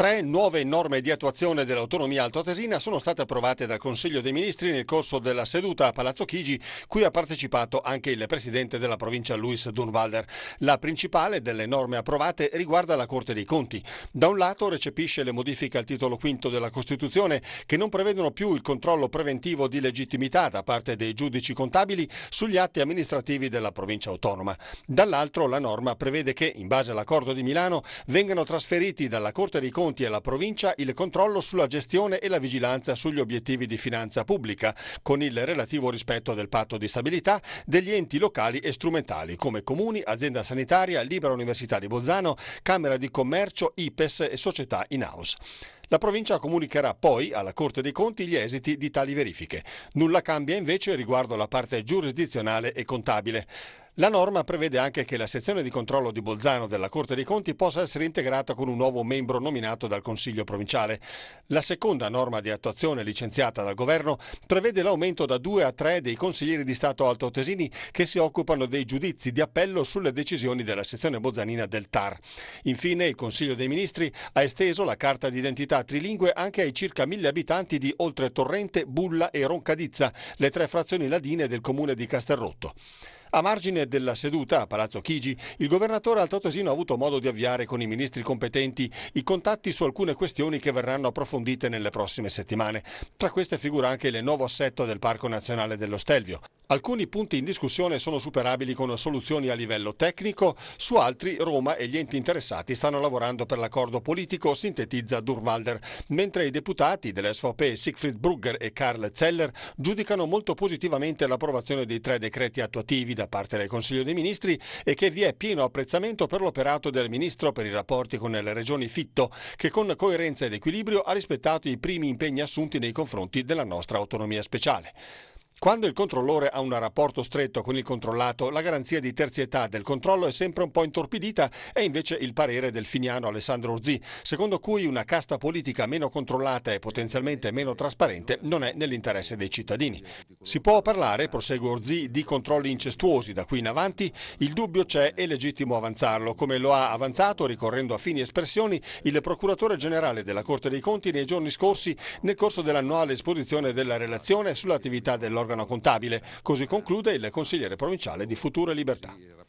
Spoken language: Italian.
Tre nuove norme di attuazione dell'autonomia altoatesina sono state approvate dal Consiglio dei Ministri nel corso della seduta a Palazzo Chigi, cui ha partecipato anche il presidente della provincia Luis Dunwalder. La principale delle norme approvate riguarda la Corte dei Conti. Da un lato recepisce le modifiche al titolo V della Costituzione che non prevedono più il controllo preventivo di legittimità da parte dei giudici contabili sugli atti amministrativi della provincia autonoma. Dall'altro la norma prevede che, in base all'accordo di Milano, vengano trasferiti dalla Corte dei Conti confronti alla provincia il controllo sulla gestione e la vigilanza sugli obiettivi di finanza pubblica, con il relativo rispetto del patto di stabilità degli enti locali e strumentali come comuni, azienda sanitaria, Libera Università di Bolzano, Camera di Commercio, IPES e società in house. La provincia comunicherà poi alla Corte dei Conti gli esiti di tali verifiche. Nulla cambia invece riguardo la parte giurisdizionale e contabile. La norma prevede anche che la sezione di controllo di Bolzano della Corte dei Conti possa essere integrata con un nuovo membro nominato dal Consiglio provinciale. La seconda norma di attuazione licenziata dal Governo prevede l'aumento da due a tre dei consiglieri di Stato altoatesini che si occupano dei giudizi di appello sulle decisioni della sezione bolzanina del TAR. Infine, il Consiglio dei Ministri ha esteso la carta d'identità trilingue anche ai circa mille abitanti di Oltretorrente, Bulla e Roncadizza, le tre frazioni ladine del comune di Castelrotto. A margine della seduta a Palazzo Chigi, il governatore Altotesino ha avuto modo di avviare con i ministri competenti i contatti su alcune questioni che verranno approfondite nelle prossime settimane. Tra queste figura anche il nuovo assetto del Parco Nazionale dello Stelvio. Alcuni punti in discussione sono superabili con soluzioni a livello tecnico, su altri Roma e gli enti interessati stanno lavorando per l'accordo politico, sintetizza Durvalder, mentre i deputati dell'SVP Siegfried Brugger e Karl Zeller giudicano molto positivamente l'approvazione dei tre decreti attuativi da parte del Consiglio dei Ministri e che vi è pieno apprezzamento per l'operato del Ministro per i rapporti con le regioni Fitto, che con coerenza ed equilibrio ha rispettato i primi impegni assunti nei confronti della nostra autonomia speciale. Quando il controllore ha un rapporto stretto con il controllato, la garanzia di terzietà del controllo è sempre un po' intorpidita, è invece il parere del finiano Alessandro Urzì, secondo cui una casta politica meno controllata e potenzialmente meno trasparente non è nell'interesse dei cittadini. Si può parlare, prosegue Urzì, di controlli incestuosi da qui in avanti? Il dubbio c'è, è legittimo avanzarlo, come lo ha avanzato, ricorrendo a fini espressioni, il procuratore generale della Corte dei Conti nei giorni scorsi, nel corso dell'annuale esposizione della relazione sull'attività dell'organizzazione organo contabile. Così conclude il consigliere provinciale di Futura Libertà.